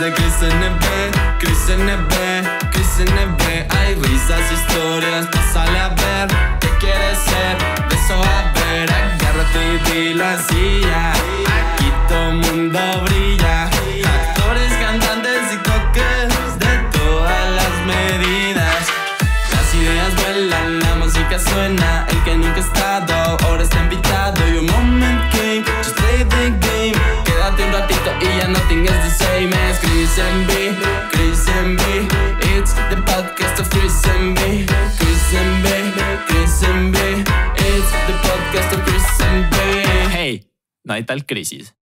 de Chris NB, Chris NB, Chris NB Hay risas, historias, pásale a ver ¿Qué quieres ser? Beso a ver Agárrate y di la silla Aquí todo mundo brilla It's the podcast of It's the podcast of Hey, no hay tal crisis.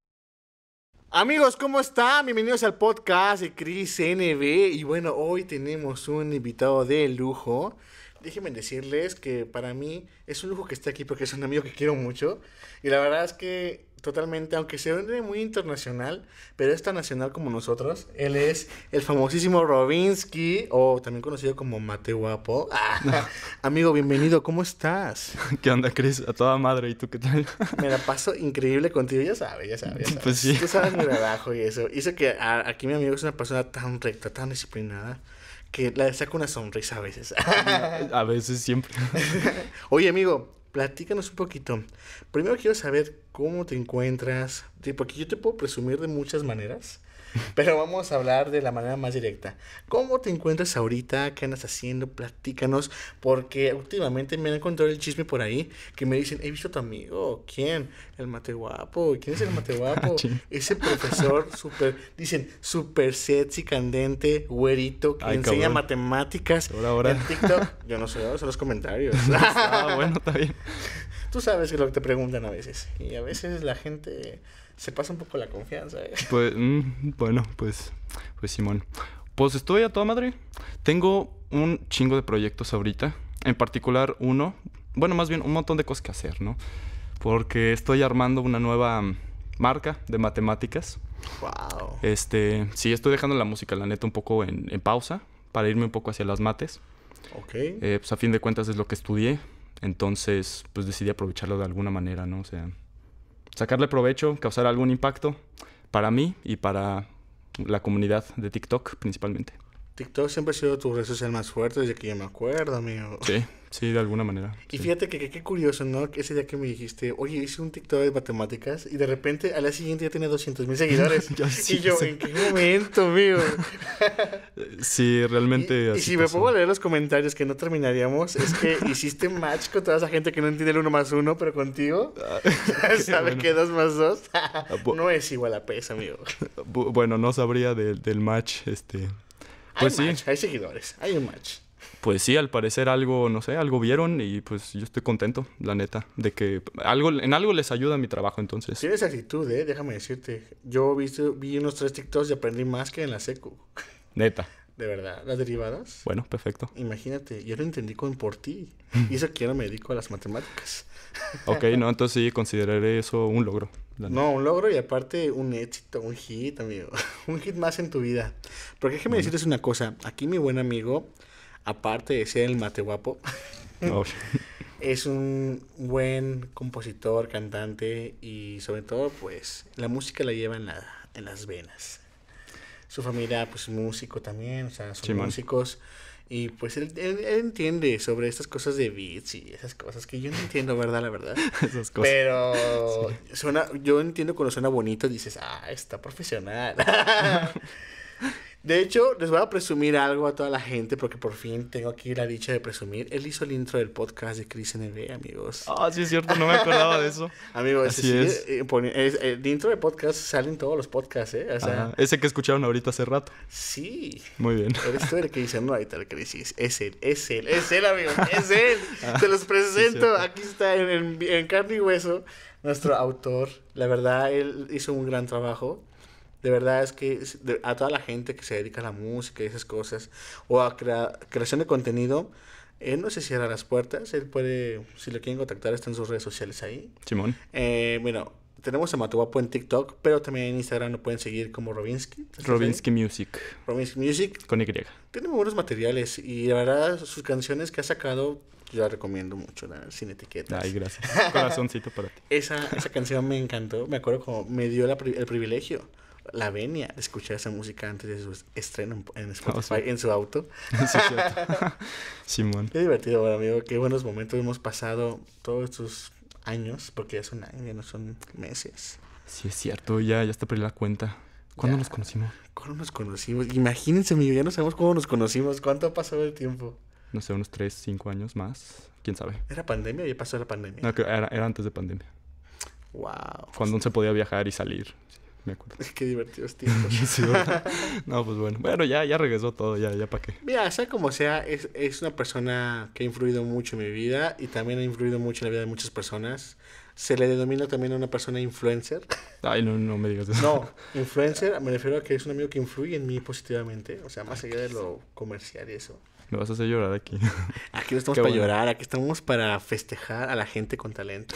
Amigos, ¿cómo están? Bienvenidos al podcast de Chris NB. Y bueno, hoy tenemos un invitado de lujo. Déjenme decirles que para mí es un lujo que esté aquí porque es un amigo que quiero mucho. Y la verdad es que Totalmente, aunque se vende muy internacional, pero es tan nacional como nosotros. Él es el famosísimo Robinsky, o también conocido como Mate Guapo. Ah, amigo, bienvenido, ¿cómo estás? ¿Qué onda, Cris? A toda madre, ¿y tú qué tal? Me la paso increíble contigo, ya sabes, ya sabes. Tú pues sabes mi trabajo y eso. Hizo que aquí mi amigo es una persona tan recta, tan disciplinada que la saca una sonrisa a veces. a veces, siempre. Oye, amigo, platícanos un poquito. Primero quiero saber cómo te encuentras, porque yo te puedo presumir de muchas maneras, Pero vamos a hablar de la manera más directa. ¿Cómo te encuentras ahorita? ¿Qué andas haciendo? Platícanos. Porque últimamente me han encontrado el chisme por ahí que me dicen, he visto a tu amigo. ¿Quién? El mate guapo. ¿Quién es el mate ah, guapo? Ese profesor súper, dicen, súper sexy, candente, güerito, que enseña matemáticas en TikTok. Yo no sé, son los comentarios. ah, bueno, está bien. Tú sabes que lo que te preguntan a veces. Y a veces la gente se pasa un poco la confianza. ¿eh? Pues, mm, bueno, pues, pues Simón. Pues estoy a toda madre. Tengo un chingo de proyectos ahorita. En particular uno, bueno, más bien un montón de cosas que hacer, ¿no? Porque estoy armando una nueva marca de matemáticas. Wow. Este, sí, estoy dejando la música, la neta, un poco en, pausa para irme un poco hacia las mates. Ok. Eh, pues a fin de cuentas es lo que estudié. Entonces, pues decidí aprovecharlo de alguna manera, ¿no? O sea, sacarle provecho, causar algún impacto para mí y para la comunidad de TikTok principalmente. TikTok siempre ha sido tu red social más fuerte desde que yo me acuerdo, amigo. Sí. Sí, de alguna manera. Y fíjate que qué curioso, ¿no? Ese día que me dijiste, oye, hice un TikTok de matemáticas y de repente a la siguiente ya tiene 200 mil seguidores. y yo, ¿en qué momento, amigo? sí, realmente. así y si me pongo a leer los comentarios que no terminaríamos, es que hiciste match con toda esa gente que no entiende el 1 más 1, pero contigo, ¿sabes ah, qué? 2 más 2? Ah, no es igual a peso, amigo. bueno, no sabría del match, este. Pues hay match, hay seguidores, hay un match pues sí, al parecer algo, no sé, algo vieron y pues yo estoy contento, la neta, de que algo, en algo les ayuda mi trabajo entonces. Tienes actitud, eh, déjame decirte. Yo vi, unos tres TikToks y aprendí más que en la secu. Neta. De verdad, las derivadas. Bueno, perfecto. Imagínate, yo lo entendí con por ti. Y eso que me dedico a las matemáticas. ok, no, entonces sí, consideraré eso un logro. No, un logro y aparte un éxito, un hit, amigo. un hit más en tu vida. Porque déjame decirte una cosa. Aquí mi buen amigo aparte de ser el mate guapo, es un buen compositor, cantante y sobre todo pues la música la lleva en, las venas. Su familia pues músico también, o sea, son músicos. Y pues él, entiende sobre estas cosas de beats y esas cosas que yo no entiendo, ¿verdad? La verdad. Esas cosas. Pero yo entiendo cuando suena bonito, dices, ah, está profesional. De hecho, les voy a presumir algo a toda la gente porque por fin tengo aquí la dicha de presumir. Él hizo el intro del podcast de Chris NB, amigos. Ah, sí es cierto, no me acordaba de eso. amigos, eh, es. Eh, eh, el intro del podcast salen todos los podcasts, ¿eh? ese que escucharon ahorita hace rato. Sí. Muy bien. Eres tú el que dice, no hay tal crisis. Es él, es él, es él, amigos, es él. Ah, Te los presento. aquí está en, en carne y hueso nuestro autor. La verdad, él hizo un gran trabajo. De verdad es que a toda la gente que se dedica a la música y esas cosas, o a creación de contenido, él no se cierra las puertas. Él puede, si lo quieren contactar, está en sus redes sociales ahí. Simón. Eh, bueno, tenemos a Matuapo en TikTok, pero también en Instagram lo pueden seguir como Robinsky. Robinsky Music. Robinsky Music. Con Y. Tiene muy buenos materiales y la verdad sus canciones que ha sacado yo la recomiendo mucho, sin etiquetas. Ay, gracias. Corazoncito para ti. esa, esa canción me encantó, me acuerdo como me dio el privilegio la venia de escuchar esa música antes de su estreno en Spotify, en su auto. Simón. Qué divertido, amigo. Qué buenos momentos hemos pasado todos estos años, porque ya son años, ya no son meses. Sí, es cierto, ya, ya está por la cuenta. ¿Cuándo nos conocimos? ¿Cuándo nos conocimos? Imagínense, amigo, ya no sabemos cómo nos conocimos, cuánto ha pasado el tiempo. No sé, unos 3, 5 años más, quién sabe. ¿Era pandemia o ya pasó la pandemia? No, era, era antes de pandemia. Wow. Pues Cuando no se podía viajar y salir me acuerdo. Qué divertidos tiempos. no, pues bueno. Bueno, ya, ya regresó todo, ya, ya para qué. Mira, sea como sea, es, una persona que ha influido mucho en mi vida y también ha influido mucho en la vida de muchas personas. Se le denomina también una persona influencer. Ay, no, no me digas eso. No, influencer me refiero a que es un amigo que influye en mí positivamente. O sea, más allá de lo comercial y eso. Me vas a hacer llorar aquí. Aquí no estamos para llorar, aquí estamos para festejar a la gente con talento.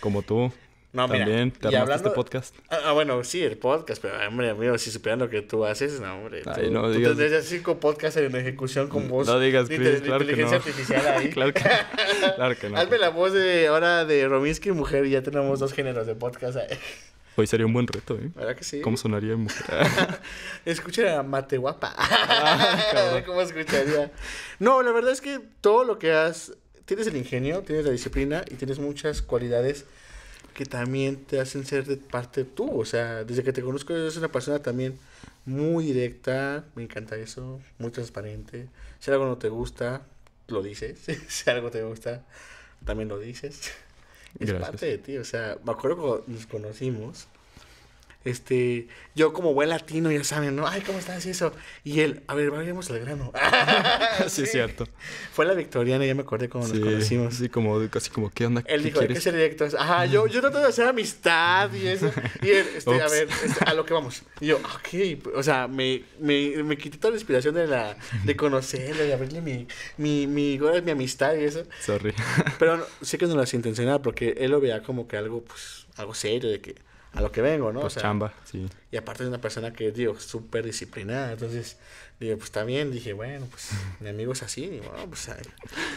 Como tú. No, También mira, te y este podcast. Ah, ah, bueno, sí, el podcast, pero hombre, amigo, si supieran lo que tú haces, no, hombre. Ay, tú, no cinco podcasts en ejecución con voz. No digas, Chris, claro inteligencia que no. artificial ahí. claro, que, no. Hazme la voz de ahora de Rominsky mujer y ya tenemos dos géneros de podcast ahí. Hoy sería un buen reto, ¿eh? ¿Verdad que sí? ¿Cómo sonaría en mujer? Escuchen a Mate Guapa. Ah, ¿Cómo escucharía? No, la verdad es que todo lo que haces... Tienes el ingenio, tienes la disciplina y tienes muchas cualidades que también te hacen ser de parte tú. O sea, desde que te conozco, eres una persona también muy directa. Me encanta eso. Muy transparente. Si algo no te gusta, lo dices. si algo te gusta, también lo dices. Es parte de ti. O sea, me acuerdo cuando nos conocimos. Este, yo como buen latino, ya saben, ¿no? Ay, ¿cómo estás? Y eso. Y él, a ver, vamos al grano. sí, es cierto. Fue la victoriana, ya me acordé cuando nos conocimos. Sí, como, casi como, ¿qué onda? Él ¿qué dijo, quieres? hay que ser Ajá, yo, yo trato de hacer amistad y eso. Y él, este, a ver, este, a lo que vamos. Y yo, ok, o sea, me, me, me quité toda la inspiración de la, de conocerlo, de abrirle mi, mi, mi, mi amistad y eso. Sorry. Pero sé que no lo hacía intencionada porque él lo veía como que algo, pues, algo serio, de que a lo que vengo, ¿no? Pues chamba, sí. Y aparte es una persona que, digo, súper disciplinada. Entonces, digo, pues está bien. Dije, bueno, pues mi amigo es así. Y bueno, pues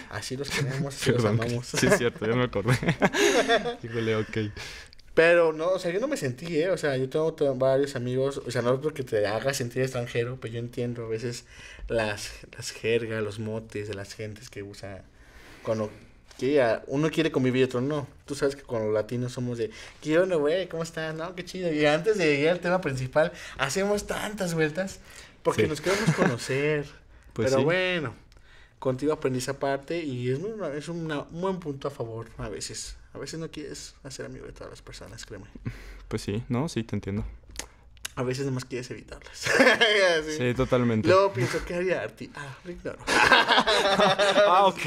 así los tenemos, así los amamos. Sí, es cierto, yo me acordé. Híjole, ok. Pero no, o sea, yo no me sentí, ¿eh? O sea, yo tengo varios amigos, o sea, no es porque te haga sentir extranjero, pero yo entiendo a veces las, las jergas, los motes de las gentes que usan cuando que uno quiere convivir y otro no. Tú sabes que con los latinos somos de, ¿qué onda, güey? ¿Cómo estás? No, qué chido. Y antes de llegar al tema principal, hacemos tantas vueltas porque nos queremos conocer. Pues Pero bueno, contigo aprendí esa parte y es, es un buen punto a favor a veces. A veces no quieres hacer amigo de todas las personas, créeme. Pues sí, no, sí, te entiendo a veces nomás quieres evitarlas. sí. totalmente. Luego pienso, ¿qué haría Arti? Ah, lo ignoro. ah, ok.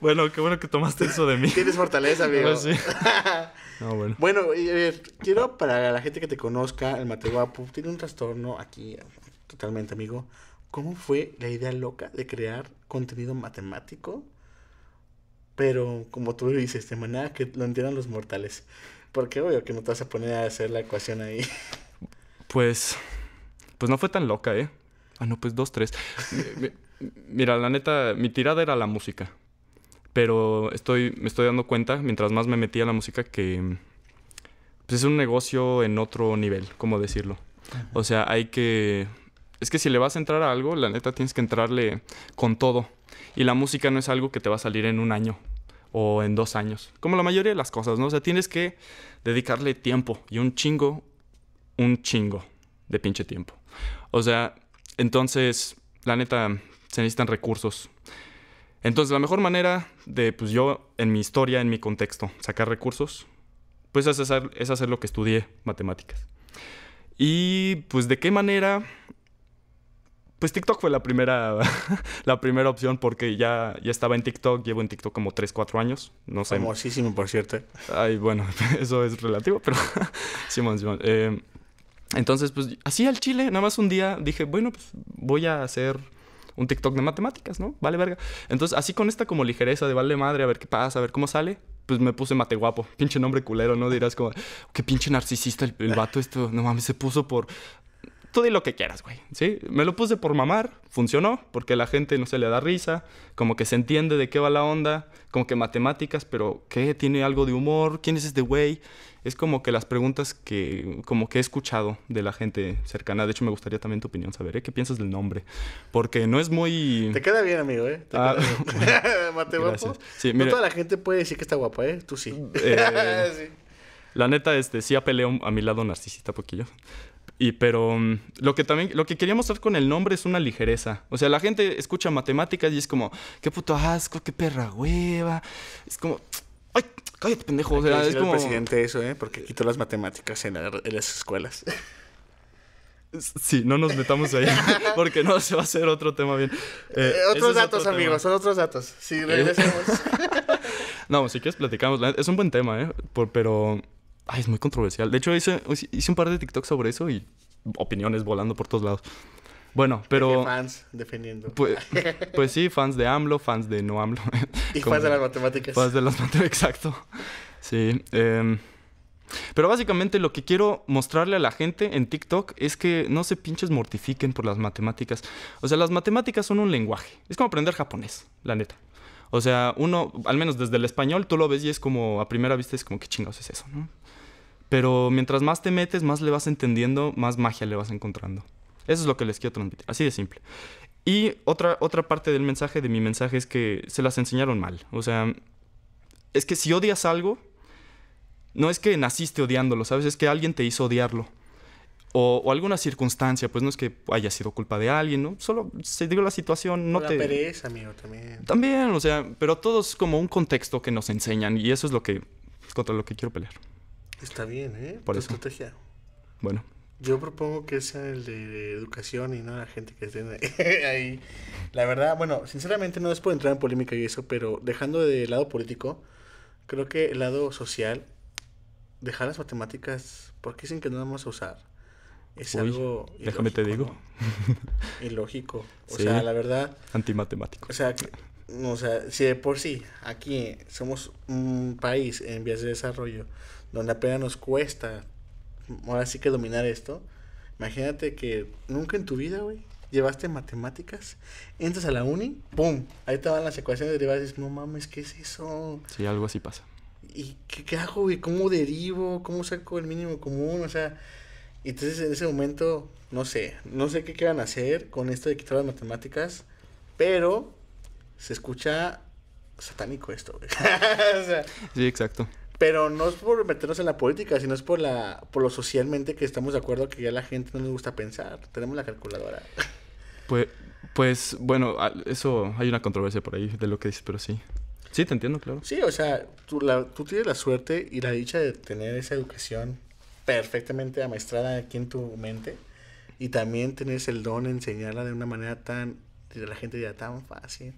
bueno, qué bueno que tomaste eso de mí. Tienes fortaleza, amigo. Pues no, bueno. Bueno, quiero para la gente que te conozca, el Mateo Guapo tiene un trastorno aquí, totalmente, amigo. ¿Cómo fue la idea loca de crear contenido matemático? Pero, como tú dices, de manera que lo entiendan los mortales. Porque obvio que no te vas a poner a hacer la ecuación ahí. Pues, pues no fue tan loca, ¿eh? Ah, no, pues dos, tres. Mira, la neta, mi tirada era la música. Pero estoy, me estoy dando cuenta, mientras más me metía a la música, que pues, es un negocio en otro nivel, ¿cómo decirlo? O sea, hay que... Es que si le vas a entrar a algo, la neta tienes que entrarle con todo. Y la música no es algo que te va a salir en un año o en dos años. Como la mayoría de las cosas, ¿no? O sea, tienes que dedicarle tiempo y un chingo un chingo de pinche tiempo. O sea, entonces, la neta, se necesitan recursos. Entonces, la mejor manera de, pues yo, en mi historia, en mi contexto, sacar recursos, pues es hacer, hacer lo que estudié, matemáticas. Y, pues, ¿de qué manera? Pues TikTok fue la primera, la primera opción porque ya, ya estaba en TikTok, llevo en TikTok como 3, 4 años, no sé. Famosísimo, por cierto. Ay, bueno, eso es relativo, pero Simón, Simón. Eh, entonces, pues así al chile, nada más un día dije, bueno, pues voy a hacer un TikTok de matemáticas, ¿no? Vale verga. Entonces, así con esta como ligereza de vale madre, a ver qué pasa, a ver cómo sale, pues me puse mate guapo. Pinche nombre culero, ¿no? Dirás como, qué pinche narcisista el, vato esto, no mames, se puso por... Tú di lo que quieras, güey, ¿sí? Me lo puse por mamar, funcionó, porque la gente no se le da risa, como que se entiende de qué va la onda, como que matemáticas, pero ¿qué? Tiene algo de humor, ¿quién es este güey? es como que las preguntas que como que he escuchado de la gente cercana. De hecho, me gustaría también tu opinión saber, ¿eh? ¿Qué piensas del nombre? Porque no es muy... Te queda bien, amigo, ¿eh? ¿Te ah. queda bien. guapo? no toda la gente puede decir que está guapa, ¿eh? Tú eh, sí. La neta, este, sí apeleo a mi lado narcisista poquillo. Y pero mm, lo que también lo que quería mostrar con el nombre es una ligereza. O sea, la gente escucha matemáticas y es como, qué puto asco, qué perra hueva. Es como, ¡Ay! Cállate, pendejo. O es como. presidente eso, ¿eh? Porque quitó las matemáticas en, las escuelas. Sí, no nos metamos ahí, porque no se va a hacer otro tema bien. Eh, eh, otros datos, amigos, son otros datos. Sí, regresemos. no, si quieres platicamos. Es un buen tema, ¿eh? pero. Ay, es muy controversial. De hecho, hice, hice un par de TikToks sobre eso y opiniones volando por todos lados. Bueno, pero... Fans defendiendo. Pues, sí, fans de AMLO, fans de no AMLO. Y fans de las matemáticas. Fans de las matemáticas, exacto. Sí. Em, pero básicamente lo que quiero mostrarle a la gente en TikTok es que no se pinches mortifiquen por las matemáticas. O sea, las matemáticas son un lenguaje. Es como aprender japonés, la neta. O sea, uno, al menos desde el español, tú lo ves y es como, a primera vista es como, ¿qué chingados es eso? ¿no? Pero mientras más te metes, más le vas entendiendo, más magia le vas encontrando. Eso es lo que les quiero transmitir, así de simple. Y otra, otra parte del mensaje, de mi mensaje, es que se las enseñaron mal. O sea, es que si odias algo, no es que naciste odiándolo, ¿sabes? Es que alguien te hizo odiarlo. O, alguna circunstancia, pues no es que haya sido culpa de alguien, ¿no? Solo se digo la situación, no la te... pereza, amigo, también. También, o sea, pero todo es como un contexto que nos enseñan y eso es lo que... contra lo que quiero pelear. Está bien, ¿eh? Por Bueno, yo propongo que sea el de, educación y no la gente que esté ahí. La verdad, bueno, sinceramente no es por entrar en polémica y eso, pero dejando de lado político, creo que el lado social, dejar las matemáticas, porque dicen que no vamos a usar? Es algo. déjame te digo. Ilógico. O sea, la verdad. Antimatemático. O sea, o sea, si de por sí aquí somos un país en vías de desarrollo donde apenas nos cuesta ahora sí que dominar esto. Imagínate que nunca en tu vida, güey, llevaste matemáticas, entras a la uni, ¡pum! Ahí te van las ecuaciones derivadas dices, no mames, ¿qué es eso? Sí, algo así pasa. ¿Y qué, qué hago, güey? ¿Cómo derivo? ¿Cómo saco el mínimo común? O sea, entonces en ese momento, no sé, no sé qué quieran hacer con esto de quitar las matemáticas, pero se escucha satánico esto, güey. sí, exacto. Pero no es por meternos en la política, sino es por la por lo socialmente que estamos de acuerdo que ya la gente no le gusta pensar. Tenemos la calculadora. Pues, pues bueno, eso hay una controversia por ahí de lo que dices, pero sí. Sí, te entiendo, claro. Sí, o sea, tú, tienes la suerte y la dicha de tener esa educación perfectamente amaestrada aquí en tu mente y también tienes el don de enseñarla de una manera tan, de la gente ya tan fácil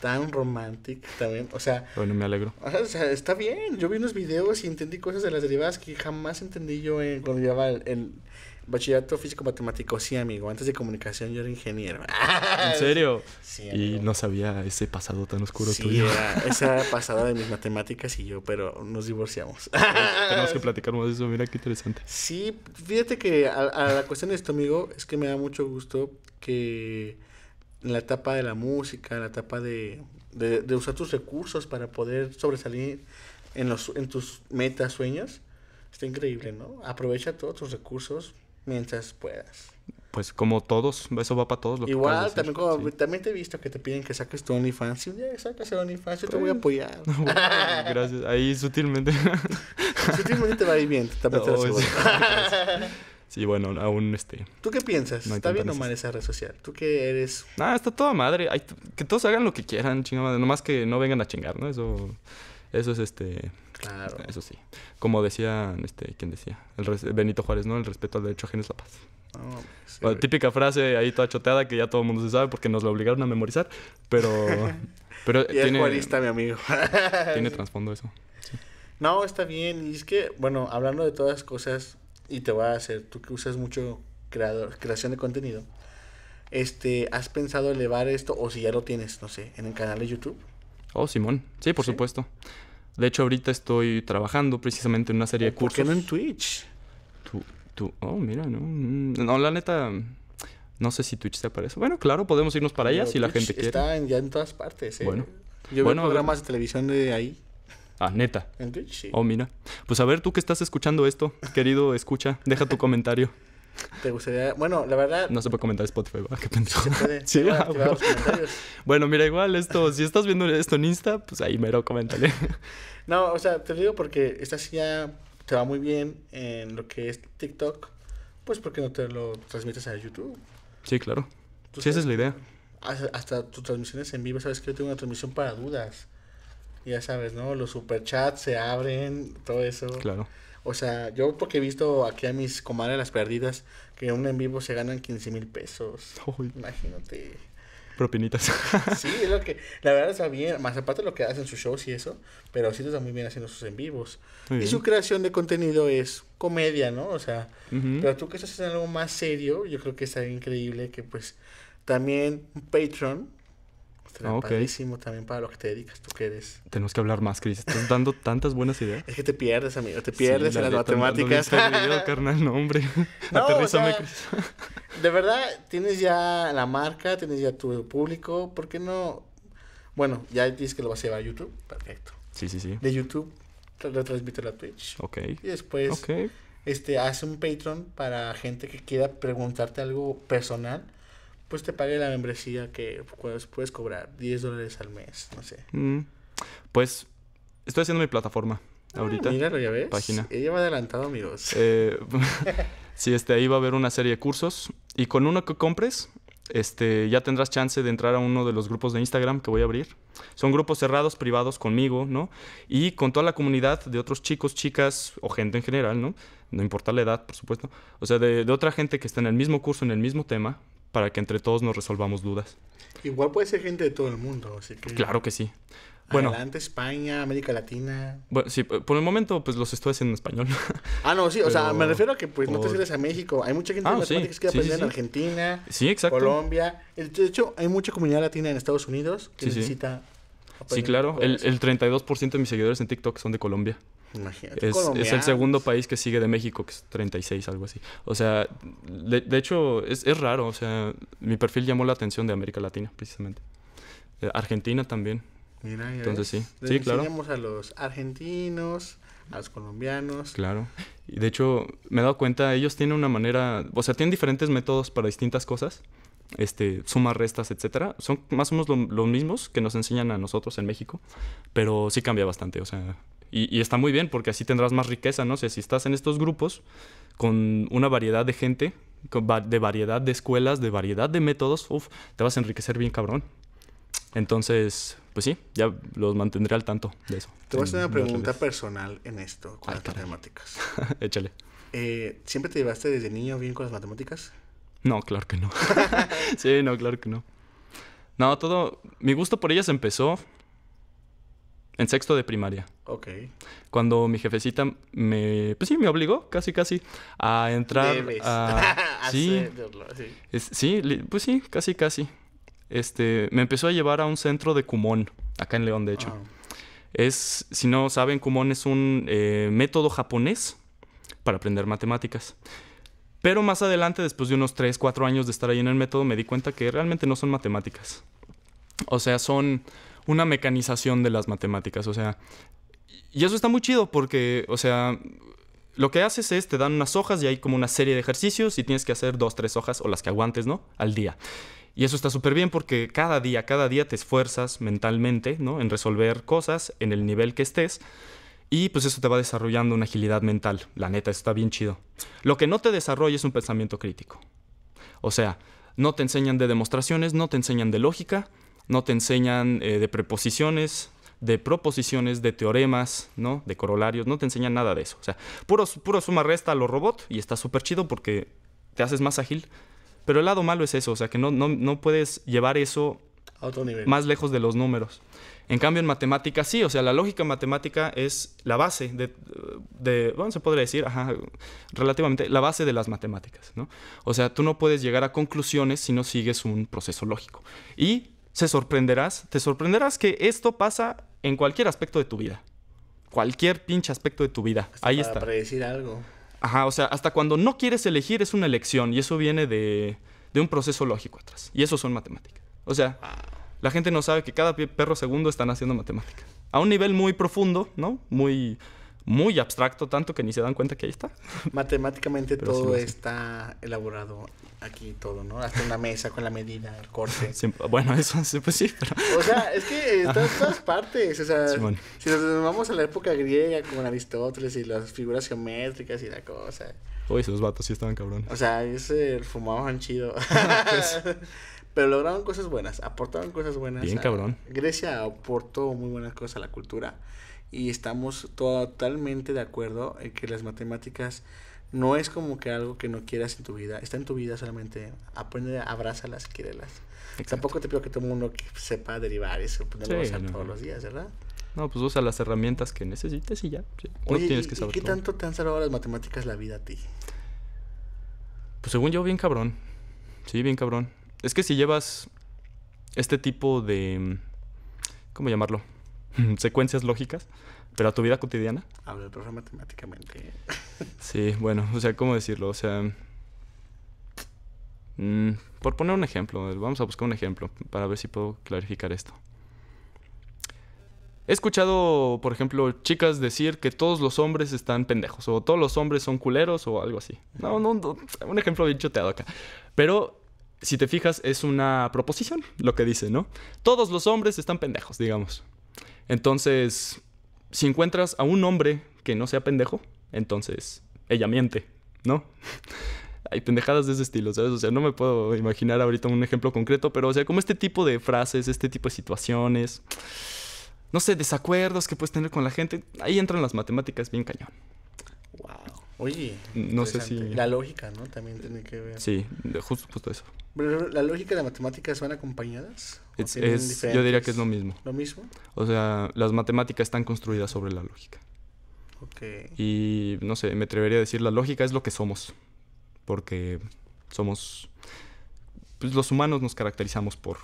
tan romántica también, o sea... Bueno, me alegro. O sea, está bien, yo vi unos videos y entendí cosas de las derivadas que jamás entendí yo cuando llevaba el, bachillerato físico-matemático, sí, amigo, antes de comunicación yo era ingeniero. ¿En serio? Y no sabía ese pasado tan oscuro sí, tuyo. esa pasada de mis matemáticas y yo, pero nos divorciamos. Tenemos que platicar más de eso, mira qué interesante. Sí, fíjate que a la cuestión de esto, amigo, es que me da mucho gusto que la etapa de la música, la etapa de, de, de usar tus recursos para poder sobresalir en, los, en tus metas, sueños, está increíble, ¿no? Aprovecha todos tus recursos mientras puedas. Pues como todos, eso va para todos. Lo Igual, también, como, también te he visto que te piden que saques tu OnlyFans. Si un día sacas el OnlyFans, yo te voy a pues, apoyar. gracias. Ahí sutilmente. sutilmente te va a ir bien. También Sí, bueno, aún este. ¿Tú qué piensas? ¿Está bien o mal esa red social? ¿Tú qué eres? No, ah, está toda madre. que todos hagan lo que quieran, chingada. Nomás que no vengan a chingar, ¿no? Eso. Eso es este. Claro. Eso sí. Como decía, este, ¿quién decía? Benito Juárez, ¿no? El respeto al derecho ajeno es la paz. típica frase ahí toda choteada que ya todo el mundo se sabe porque nos la obligaron a memorizar, pero... pero tiene, es juarista, mi amigo. tiene trasfondo eso. No, está bien. Y es que, bueno, hablando de todas las cosas, y te voy a hacer, tú que usas mucho creador, creación de contenido, este, ¿has pensado elevar esto o si ya lo tienes, no sé, en el canal de YouTube? Oh, Simón, sí, por supuesto. De hecho, ahorita estoy trabajando precisamente en una serie de cursos. ¿Por en Twitch? Tú, tú, oh, mira, no, mm, no, la neta, no sé si Twitch te para Bueno, claro, podemos irnos para allá si la gente quiere. Está ya en todas partes, ¿eh? Bueno. Yo veo programas de televisión de ahí. Ah, neta. En Twitch sí. Oh, mira. Pues a ver, tú que estás escuchando esto, querido, escucha, deja tu comentario. ¿Te gustaría? Bueno, la verdad. No se puede comentar Spotify, ¿verdad? ¿Qué pendejo? Se puede. Sí, ah, bueno. los bueno, mira, igual esto, si estás viendo esto en Insta, pues ahí mero, coméntale. no, o sea, te lo digo porque esta ya. Te va muy bien en lo que es TikTok. Pues porque no te lo transmites a YouTube. Sí, claro. Sí, esa es la idea. Hasta, hasta tus transmisiones en vivo, sabes que yo tengo una transmisión para dudas ya sabes, ¿no? Los superchats se abren, todo eso. Claro. O sea, yo porque he visto aquí a mis comadres las perdidas, que en un en vivo se ganan 15 mil pesos. Imagínate. Propinitas. sí, es lo que, la verdad está bien, más aparte de lo que hacen sus shows y eso, pero sí está muy bien haciendo sus en vivos. y su creación de contenido es comedia, ¿no? O sea, pero tú que estás en algo más serio, yo creo que está increíble que pues también Patreon también para lo que te dedicas, tú que Tenemos que hablar más, Cris. Estás dando tantas buenas ideas. Es que te pierdes, amigo. Te pierdes en las matemáticas. No, carnal, no, hombre. de verdad, tienes ya la marca, tienes ya tu público. ¿Por qué no? Bueno, ya dices que lo vas a llevar a YouTube. Perfecto. Sí, sí, sí. De YouTube lo transmite a Twitch. Ok. Y después Este, haz un Patreon para gente que quiera preguntarte algo personal pues te pague la membresía que puedes, puedes cobrar 10 dólares al mes, no sé. Mm. Pues estoy haciendo mi plataforma ah, ahorita. Míralo, ya ves. Página. adelantado, amigos. Eh, sí, este, ahí va a haber una serie de cursos y con uno que compres, este, ya tendrás chance de entrar a uno de los grupos de Instagram que voy a abrir. Son grupos cerrados, privados conmigo, ¿no? Y con toda la comunidad de otros chicos, chicas o gente en general, ¿no? No importa la edad, por supuesto. O sea, de, de otra gente que está en el mismo curso, en el mismo tema, para que entre todos nos resolvamos dudas. Igual puede ser gente de todo el mundo, así Claro que sí. Bueno, Adelante, España, América Latina. sí, por el momento, pues los estudios en español. ah, no, sí, o sea, me refiero a que pues no te sirves a México. Hay mucha gente ah, de que en Argentina, sí, exacto. Colombia. de hecho, hay mucha comunidad latina en Estados Unidos que necesita. Sí, claro. El, el 32% de mis seguidores en TikTok son de Colombia es, el segundo país que sigue de México, que es 36, algo así. O sea, de, hecho, es, raro. O sea, mi perfil llamó la atención de América Latina, precisamente. Eh, Argentina también. Mira, Entonces sí, sí, claro. a los argentinos, a los colombianos. Claro. Y de hecho, me he dado cuenta, ellos tienen una manera, o sea, tienen diferentes métodos para distintas cosas. Este, sumas, restas, etcétera. Son más o menos los mismos que nos enseñan a nosotros en México, pero sí cambia bastante, o sea, y, está muy bien porque así tendrás más riqueza, ¿no? si estás en estos grupos con una variedad de gente, de variedad de escuelas, de variedad de métodos, uf, te vas a enriquecer bien cabrón. Entonces, pues sí, ya los mantendré al tanto de eso. Te voy a hacer una pregunta personal en esto, con ah, las matemáticas. Échale. Eh, ¿Siempre te llevaste desde niño bien con las matemáticas? No, claro que no. sí, no, claro que no. No, todo, mi gusto por ellas empezó en sexto de primaria. Ok. Cuando mi jefecita me... Pues sí, me obligó casi, casi a entrar a... sí, sí, pues sí, casi, casi. Este, me empezó a llevar a un centro de Kumon, acá en León, de hecho. Ah. Es, si no saben, Kumon es un eh, método japonés para aprender matemáticas. Pero más adelante, después de unos 3, 4 años de estar ahí en el método, me di cuenta que realmente no son matemáticas. O sea, son una mecanización de las matemáticas, o sea, y eso está muy chido porque, o sea, lo que haces es te dan unas hojas y hay como una serie de ejercicios y tienes que hacer dos, tres hojas o las que aguantes, ¿no? Al día. Y eso está súper bien porque cada día, cada día te esfuerzas mentalmente, ¿no? En resolver cosas en el nivel que estés. Y pues eso te va desarrollando una agilidad mental. La neta, está bien chido. Lo que no te desarrolla es un pensamiento crítico. O sea, no te enseñan de demostraciones, no te enseñan de lógica, no te enseñan eh, de preposiciones, de proposiciones, de teoremas, ¿no? De corolarios, no te enseñan nada de eso. O sea, puro, puro suma resta a los robots y está súper chido porque te haces más ágil. Pero el lado malo es eso, o sea, que no, no, puedes llevar eso más lejos de los números. En cambio, en matemática sí, o sea, la lógica matemática es la base de, de bueno, se podría decir, ajá, relativamente, la base de las matemáticas, ¿no? O sea, tú no puedes llegar a conclusiones si no sigues un proceso lógico. Y se sorprenderás, te sorprenderás que esto pasa en cualquier aspecto de tu vida. Cualquier pinche aspecto de tu vida. Ahí Ahí para está. predecir algo. Ajá, o sea, hasta cuando no quieres elegir es una elección y eso viene de, un proceso lógico atrás. Y eso son matemáticas. O sea, la gente no sabe que cada perro segundo están haciendo matemáticas. A un nivel muy profundo, ¿no? Muy muy abstracto, tanto que ni se dan cuenta que ahí está. Matemáticamente todo está elaborado aquí todo, ¿no? Hasta una mesa con la medida, el corte. bueno, eso sí, pues sí, O sea, es que todas partes. O sea, si nos vamos a la época griega con Aristóteles y las figuras geométricas y la cosa. Uy, esos vatos sí estaban cabrones. O sea, ellos fumaban chido. Pues. Pero lograron cosas buenas, aportaron cosas buenas. Bien cabrón. Grecia aportó muy buenas cosas a la cultura y estamos totalmente de acuerdo en que las matemáticas no es como que algo que no quieras en tu vida, está en tu vida solamente, aprende, abrázalas, las Exacto. Tampoco te pido que todo el mundo sepa derivar eso, pues, a todos los días, ¿verdad? No, pues usa las herramientas que necesites y ya. tienes que saber qué tanto te han salvado las matemáticas la vida a ti? Pues según yo, bien cabrón. Sí, bien cabrón. Es que si llevas este tipo de... ¿Cómo llamarlo? secuencias lógicas, pero a tu vida cotidiana. Habla el programa matemáticamente. sí, bueno, o sea, ¿cómo decirlo? O sea, mm, por poner un ejemplo, vamos a buscar un ejemplo para ver si puedo clarificar esto. He escuchado, por ejemplo, chicas decir que todos los hombres están pendejos o todos los hombres son culeros o algo así. No, no, no un ejemplo bien choteado acá. Pero si te fijas, es una proposición lo que dice, ¿no? Todos los hombres están pendejos, digamos. Entonces, si encuentras a un hombre que no sea pendejo, entonces ella miente, ¿no? Hay pendejadas de ese estilo, ¿sabes? O sea, no me puedo imaginar ahorita un ejemplo concreto, pero, o sea, como este tipo de frases, este tipo de situaciones, no sé, desacuerdos que puedes tener con la gente, ahí entran las matemáticas bien cañón. Wow. Oye, La lógica, ¿no? También tiene que ver. Sí, justo, justo eso. la lógica y la matemática son acompañadas. yo diría que es lo mismo. Lo mismo. O sea, las matemáticas están construidas sobre la lógica. Y no sé, me atrevería a decir, la lógica es lo que somos. Porque somos... Pues los humanos nos caracterizamos por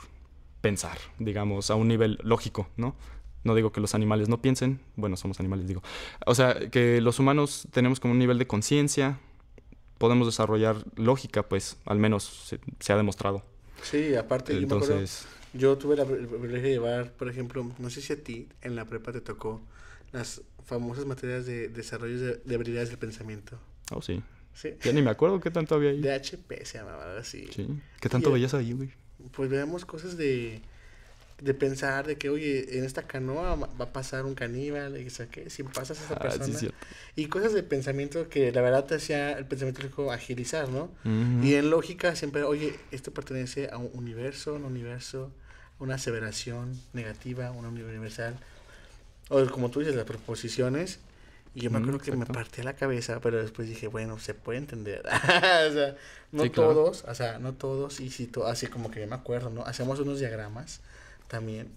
pensar, digamos, a un nivel lógico, ¿no? No digo que los animales no piensen, bueno, somos animales, digo. O sea, que los humanos tenemos como un nivel de conciencia, podemos desarrollar lógica, pues al menos se, ha demostrado. Sí, aparte, Entonces... yo, me acuerdo, yo tuve la privilegio de llevar, por ejemplo, no sé si a ti en la prepa te tocó las famosas materias de desarrollo de, habilidades del pensamiento. Oh, sí. Sí. Ya ni me acuerdo qué tanto había ahí. HP se llamaba así. Sí. ¿Qué tanto veías ahí, güey? Pues veíamos cosas de de pensar de que, oye, en esta canoa va a pasar un caníbal, y si pasas esa ah, persona. y cosas de pensamiento que la verdad te hacía el pensamiento lógico agilizar, ¿no? Y en lógica siempre, oye, esto pertenece a un universo, un universo, una aseveración negativa, universo universal. O como tú dices, las proposiciones. Y yo me acuerdo que me partí la cabeza, pero después dije, bueno, se puede entender. o sea, no todos, o sea, no todos. Y si así como que yo me acuerdo, ¿no? Hacemos unos diagramas también,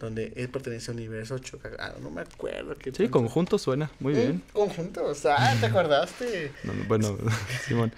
donde él pertenece a Universo Chocagado, no me acuerdo. Qué sí, conjunto suena, muy bien. Conjunto, ah, ¿te acordaste? bueno, Simón.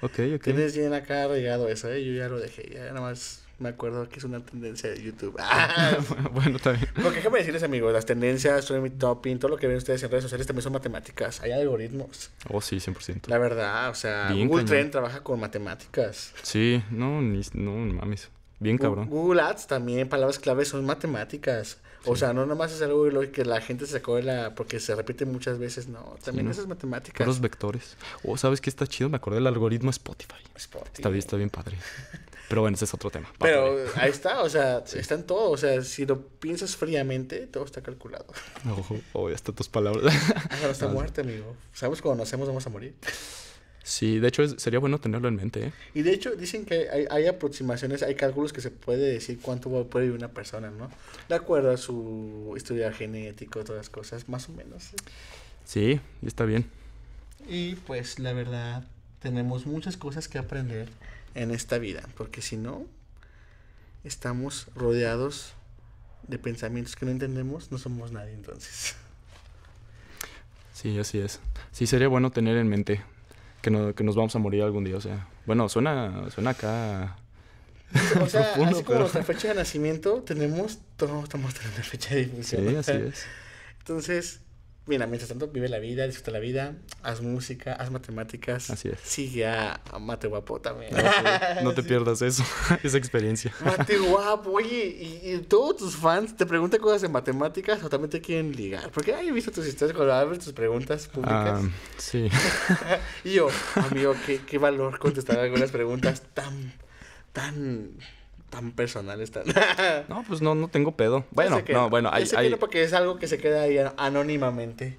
Ok, ok. Tienes bien acá regado eso, ¿eh? Yo ya lo dejé, ya nada más me acuerdo que es una tendencia de YouTube. bueno, también. Porque déjame decirles, amigos, las tendencias, streaming, topping, todo lo que ven ustedes en redes sociales también son matemáticas. Hay algoritmos. Oh, sí, 100%. La verdad, o sea, Google Trend trabaja con matemáticas. Sí, no, ni, no mames. Bien cabrón. Google Ads también, palabras clave son matemáticas. O sea, no nomás es algo que la gente se acuerda porque se repite muchas veces, no. También esas matemáticas. Los vectores. O oh, ¿sabes qué está chido? Me acordé del algoritmo Spotify. Está, bien, está bien padre. Pero bueno, ese es otro tema. Pero ahí está, o sea, está en todo. O sea, si lo piensas fríamente, todo está calculado. Ojo, hasta tus palabras. Hasta ah, está muerte, amigo. Sabes cuando hacemos vamos a morir. Sí, de hecho sería bueno tenerlo en mente. ¿eh? Y de hecho dicen que hay, hay, aproximaciones, hay cálculos que se puede decir cuánto puede vivir una persona, ¿no? De acuerdo a su historia genético, todas las cosas, más o menos. Sí, está bien. Y pues la verdad, tenemos muchas cosas que aprender en esta vida, porque si no, estamos rodeados de pensamientos que no entendemos, no somos nadie entonces. Sí, así es. Sí, sería bueno tener en mente que, no, que nos vamos a morir algún día, o sea. Bueno, suena, suena acá. O sea, así como nuestra fecha de nacimiento, tenemos, todos estamos teniendo fecha de difusión. Sí, así es. Entonces, mira, mientras tanto vive la vida, disfruta la vida, haz música, haz matemáticas. Así es. Sigue a, Mate Guapo también. No, te pierdas eso, esa experiencia. Mate Guapo, oye, y, todos tus fans te preguntan cosas en matemáticas o también te quieren ligar. Porque he visto tus historias cuando abres tus preguntas públicas. Ah, sí. y yo, amigo, qué, qué valor contestar algunas preguntas tan, tan tan personal Tan... no, pues no, no tengo pedo. Bueno, no, bueno, hay, que porque es algo que se queda ahí anónimamente.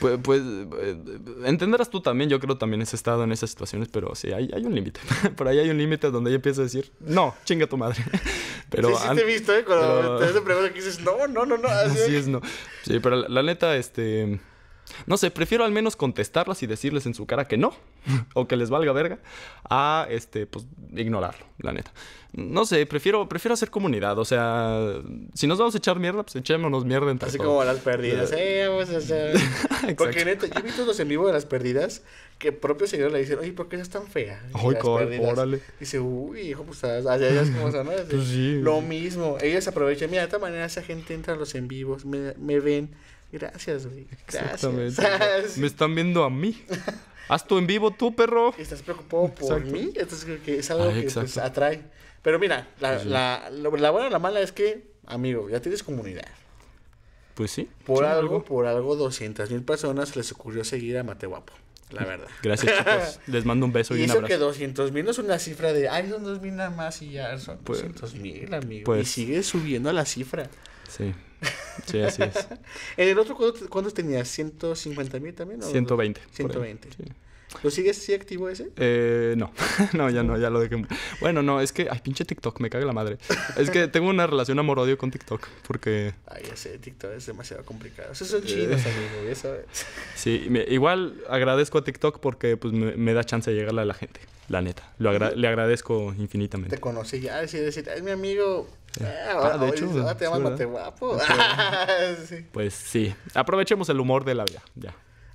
Pues, pues eh, entenderás tú también, yo creo también he estado en esas situaciones, pero sí, hay, un límite. Por ahí hay un límite donde ya empieza a decir, no, chinga tu madre. Pero, sí, sí te he visto, ¿eh? Cuando pero... te que dices, no, no, no, no. Así, es, no. Sí, pero la neta, este... No sé, prefiero al menos contestarlas y decirles en su cara que no, o que les valga verga, a este, pues ignorarlo, la neta. No sé, prefiero, prefiero hacer comunidad, o sea, si nos vamos a echar mierda, pues echémonos mierda entre Así como las perdidas, eh, eh, Porque neta, yo he visto los en vivo de las perdidas que propio señor le dicen, oye, ¿por qué es tan fea? Dice, uy, hijo, pues allá es como ¿no? Pues Lo mismo, ellas aprovechan, mira, de esta manera esa gente entra a los en vivos, me ven Gracias, güey. Exactamente. Gracias. Me están viendo a mí. Haz tu en vivo, tú, perro. ¿Estás preocupado por mí? Entonces es algo ah, que pues, atrae. Pero mira, la, buena o la mala es que, amigo, ya tienes comunidad. Pues sí. Por algo, por algo, 200 mil personas les ocurrió seguir a Mate Guapo. La mm, verdad. Gracias, chicos. Les mando un beso y, un abrazo. Y eso que 200 mil no es una cifra de, ay, son 2 mil nada más y ya son 200 pues, mil, amigo. y pues. sigue subiendo la cifra. Sí. Sí, así es. ¿El otro cuántos, tenías? ¿150 mil también? 120. 120. ¿Lo sigues así activo ese? Eh, no, no, ya no, ya lo dejé. Bueno, no, es que, ay, pinche TikTok, me caga la madre. Es que tengo una relación amor-odio con TikTok, porque... Ay, ya sé, TikTok es demasiado complicado. Eso son chinos, eh. amigo, Sí, igual agradezco a TikTok porque pues, me, da chance de llegarle a la gente, la neta. le agradezco infinitamente. Te conocí ya, decir, decir, es mi amigo, de Pues sí, aprovechemos el humor de la vida,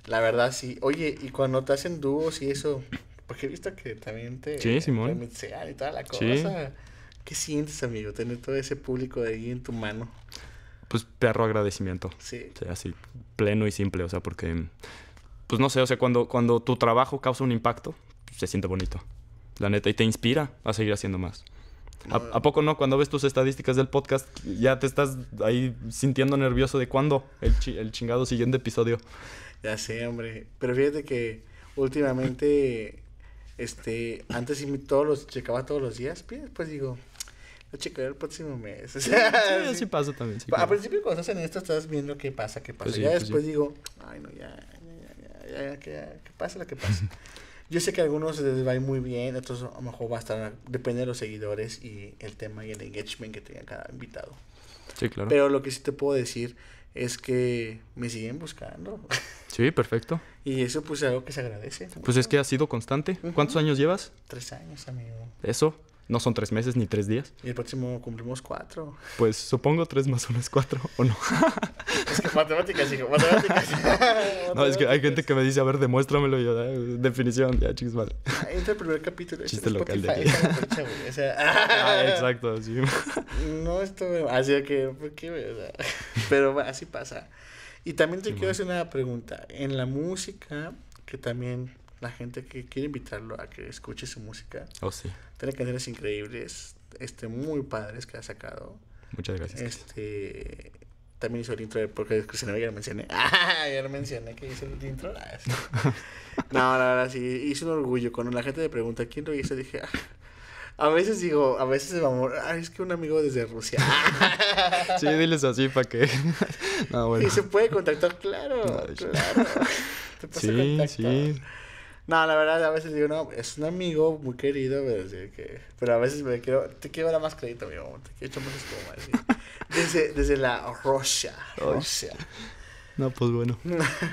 La verdad, sí. Oye, y cuando te hacen dúos y eso, porque he visto que también te... Sí, y toda la cosa. ¿Qué sientes, amigo, tener todo ese público ahí en tu mano? Pues perro agradecimiento. Sí. así, pleno y simple, o sea, porque... Pues no sé, o sea, cuando, cuando tu trabajo causa un impacto, se siente bonito. La neta, y te inspira a seguir haciendo más. ¿A, poco no? Cuando ves tus estadísticas del podcast, ya te estás ahí sintiendo nervioso de cuándo el, el chingado siguiente episodio. Ya sé, hombre. Pero fíjate que últimamente, este, antes sí todos los, checaba todos los días, pues, digo, lo checaré el próximo mes. O sea, sí, así sí pasa también. Sí, principio cuando estás en esto estás viendo qué pasa, qué pasa. Pues ya pues después digo, ay no, ya, ya, ya, ya, ya que, que pase lo que pase. Yo sé que algunos les va muy bien, otros a lo mejor va a estar, depende de los seguidores y el tema y el engagement que tenga cada invitado. Sí, claro. Pero lo que sí te puedo decir es que me siguen buscando. Sí, perfecto. y eso pues es algo que se agradece. Pues es que ha sido constante. ¿Cuántos años llevas? Tres años, amigo. Eso. No son tres meses ni tres días. Y el próximo cumplimos cuatro. Pues supongo tres más uno es cuatro, ¿o no? es que matemáticas, hijo, matemáticas. no, es que hay gente que me dice, a ver, demuéstramelo. yo, ah, definición, ya, chicos, vale. Ah, entra el primer capítulo. Chiste local de aquí. o sea, ah, exacto, sí. no, esto, así que, ¿por qué, pero así pasa. Y también te quiero hacer una pregunta. En la música, que también la gente que quiere invitarlo a que escuche su música. Oh, sí. Tiene canciones increíbles, este, muy padres que ha sacado. Muchas gracias. Este, también hizo el intro porque Porque de Cristiano, ya lo mencioné. Ah, ya lo mencioné que hizo el intro. Ah, no, la verdad, sí, hice un orgullo. Cuando la gente me pregunta quién lo hizo, dije, ah". a veces digo, a veces el amor, ah, es que un amigo desde Rusia. sí, diles así para que. no, bueno. Y se puede contactar, claro, claro. ¿Te sí, sí. No, la verdad, a veces digo, no, es un amigo muy querido, pero, que, pero a veces me quiero, te quiero dar más crédito, mi amor, te quiero echar más espuma. Desde, desde la Rusia. Rusia. No, pues bueno.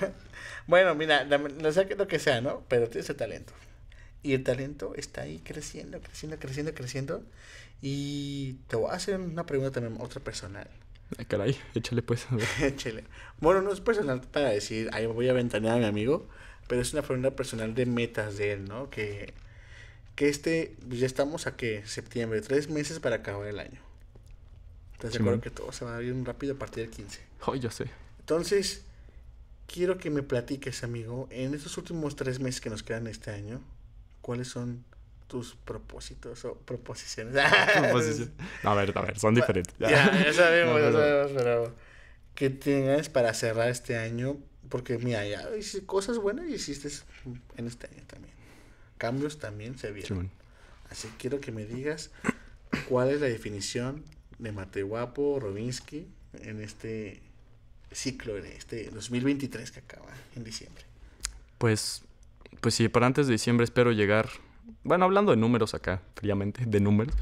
bueno, mira, no sé lo que sea, ¿no? Pero tienes el talento. Y el talento está ahí creciendo, creciendo, creciendo, creciendo. Y te voy a hacer una pregunta también, otra personal. Ay, ah, caray, échale pues. échale. Bueno, no es personal para decir, ahí voy a ventanear a mi amigo pero es una forma personal de metas de él, ¿no? Que, que este, pues ya estamos a que septiembre, tres meses para acabar el año. Entonces, sí. acuerdo que todo se va a ir rápido a partir del 15. Oh, yo sé. Entonces, quiero que me platiques, amigo, en estos últimos tres meses que nos quedan este año, ¿cuáles son tus propósitos o proposiciones? a ver, a ver, son diferentes. Ya, ya, sabemos, ya sabemos, pero ¿Qué tengas para cerrar este año porque mira, ya cosas buenas y hiciste en este año también. Cambios también se vieron. Así que Así quiero que me digas cuál es la definición de Guapo, Robinsky en este ciclo, en este 2023 que acaba en diciembre. Pues, pues sí, para antes de diciembre espero llegar, bueno, hablando de números acá, fríamente, de números,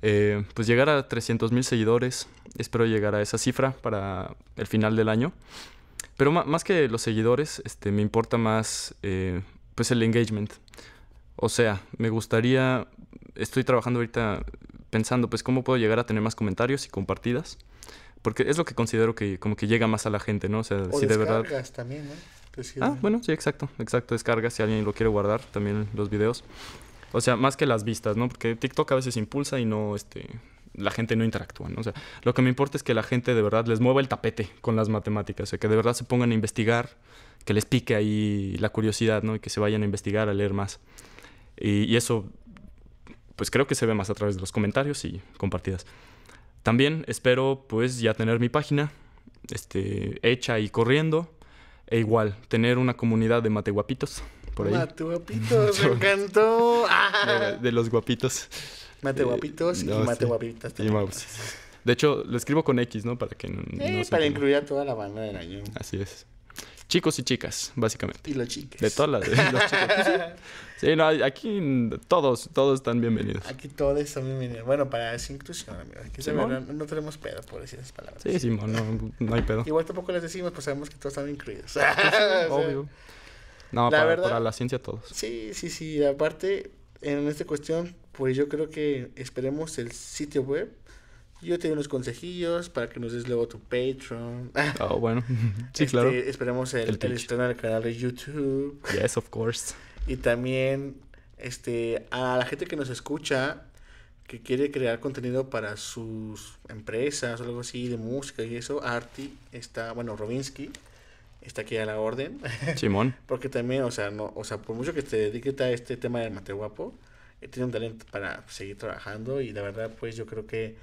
eh, pues llegar a 300 mil seguidores, espero llegar a esa cifra para el final del año. Pero más que los seguidores, este, me importa más eh, pues el engagement. O sea, me gustaría, estoy trabajando ahorita pensando pues cómo puedo llegar a tener más comentarios y compartidas. Porque es lo que considero que como que llega más a la gente, ¿no? O sea, si de verdad... también, ¿no? Pues ah, bueno, sí, exacto, exacto, descargas si alguien lo quiere guardar, también los videos. O sea, más que las vistas, ¿no? Porque TikTok a veces impulsa y no, este, la gente no interactúa. O sea, lo que me importa es que la gente de verdad les mueva el tapete con las matemáticas, o que de verdad se pongan a investigar, que les pique ahí la curiosidad ¿no? y que se vayan a investigar, a leer más. Y, eso, pues creo que se ve más a través de los comentarios y compartidas. También espero pues ya tener mi página este, hecha y corriendo. E igual, tener una comunidad de mateguapitos por ahí. Mateguapitos, me encantó. de los guapitos. Mate guapitos y mate guapitas. también. de hecho, lo escribo con X, ¿no? Para que no, Para incluir a toda la banda del año. Así es. Chicos y chicas, básicamente. Y los chiques. De todas las sí, no, aquí todos, todos están bienvenidos. Aquí todos están bienvenidos. Bueno, para esa inclusión, amigos. Aquí no, tenemos pedo por decir esas palabras. Sí, sí, no, no hay pedo. Igual tampoco les decimos, pues sabemos que todos están incluidos. Pues obvio. No, para, para la ciencia todos. Sí, sí, sí. Aparte, en esta cuestión, pues yo creo que esperemos el sitio web. Yo te unos consejillos para que nos des luego tu Patreon. Oh, bueno. Sí, este, claro. Esperemos el, el, el estreno del canal de YouTube. Yes, of course. Y también este, a la gente que nos escucha, que quiere crear contenido para sus empresas o algo así de música y eso, Arti está, bueno, Robinsky está aquí a la orden. Simón. Porque también, o sea, no, o sea, por mucho que te dediques a este tema del mate guapo, eh, tiene un talento para seguir trabajando y la verdad, pues yo creo que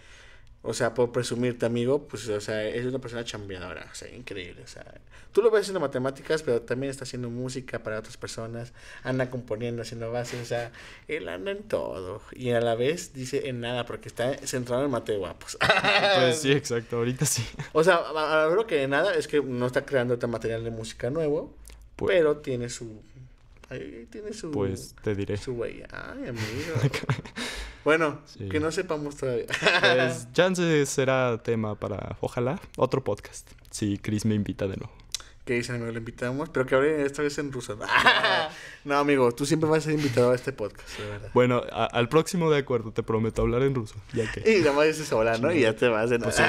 o sea, por presumirte, amigo, pues, o sea, es una persona chambeadora, o sea, increíble. O sea, tú lo ves haciendo matemáticas, pero también está haciendo música para otras personas, anda componiendo, haciendo bases, o sea, él anda en todo. Y a la vez dice en nada, porque está centrado en Mate Guapos. pues sí, exacto, ahorita sí. O sea, a lo que de nada es que no está creando otro material de música nuevo, pues pero tiene su Ahí tiene su. Pues te diré. Su huella. Ay, amigo. bueno, que no sepamos todavía. pues, chance será tema para, ojalá, otro podcast. Si Chris me invita de nuevo. Que dicen, ¿No le invitamos, pero que ahora esta vez en ruso. Ah. no, amigo, tú siempre vas a ser invitado a este podcast, de verdad. Bueno, al próximo de acuerdo, te prometo hablar en ruso, ya que... Y nada más dices hola, ¿no? Y ya te vas pues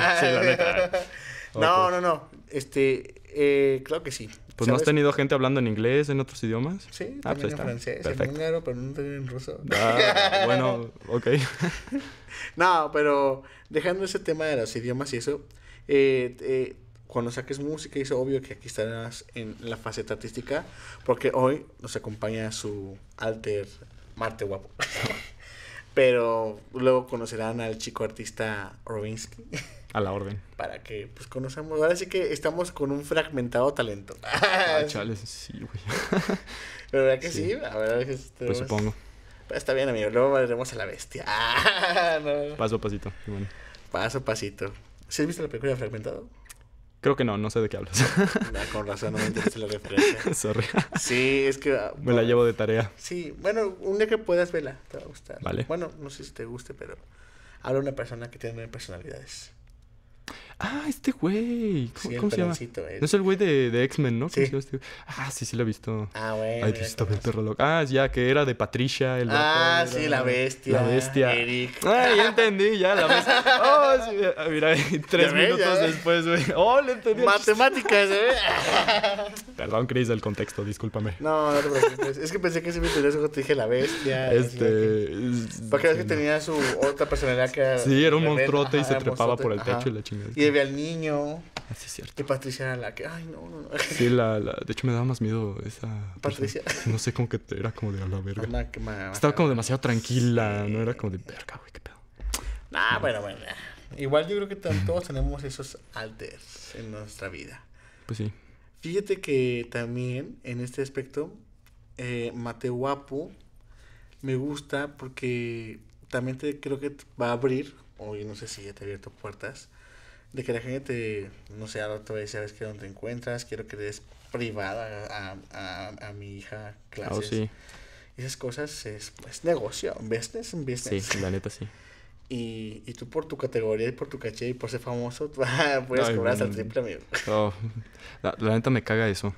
No, no, no. Este, eh, claro que sí. Pues no has tenido gente hablando en inglés, en otros idiomas. Sí, ah, también pues en francés, en húngaro, pero no en ruso. Ah, bueno, ok. no, pero dejando ese tema de los idiomas y eso, eh, eh, cuando saques música, es obvio que aquí estarás en la faceta artística, porque hoy nos acompaña su alter Marte Guapo. pero luego conocerán al chico artista Robinsky. A la orden. Para que pues conozcamos. Ahora sí que estamos con un fragmentado talento. ah, chales, sí, güey. ¿Verdad que sí? A ver, Pues supongo. Pues, está bien, amigo. Luego veremos a la bestia. Ah, Paso a pasito. Paso a pasito. ¿Sí has visto la película Fragmentado? Creo que no, no sé de qué hablas. Ah, con razón, no me interesa la referencia. Sorry. Sí, es que. Ah, me la llevo de tarea. Sí, bueno, un día que puedas verla, te va a gustar. Vale. Bueno, no sé si te guste, pero habla una persona que tiene personalidades. Ah, este güey. ¿Cómo, se llama? No es el güey de, X-Men, ¿no? Sí. Este? ah, sí, sí lo he visto. Ah, güey. perro loco. Ah, ya, que era de Patricia. El ah, sí, la bestia. La bestia. Eric. ya entendí, ya, la bestia. Oh, sí, ah, mira, tres minutos después, güey. Oh, le entendí. Matemáticas, ¿eh? Perdón, Chris, del contexto, discúlpame. No, no te preocupes. Es que pensé que ese me cuando te dije la bestia. Este. Porque es que tenía su otra personalidad que Sí, era un monstruote y se trepaba por el techo y la chingada lleve al niño. es cierto. Que Patricia era la que, ay, no, no, no. Sí, la, la, de hecho me daba más miedo esa. Patricia. no sé, cómo que era como de a la verga. Estaba como demasiado tranquila, no era como de verga, güey, qué pedo. Ah, no. bueno, bueno. Igual yo creo que todos tenemos esos alters en nuestra vida. Pues sí. Fíjate que también en este aspecto, eh, Guapo me gusta porque también te, creo que va a abrir, o no sé si ya te ha abierto puertas de que la gente, no sé, la otra vez sabes que dónde te encuentras, quiero que des privada a, a, a mi hija oh, clases. Oh, sí. Esas cosas es, es negocio, business, business. Sí, la neta sí. Y, y, tú por tu categoría y por tu caché y por ser famoso, puedes cobrar hasta el triple, amigo. Oh, la, neta me caga eso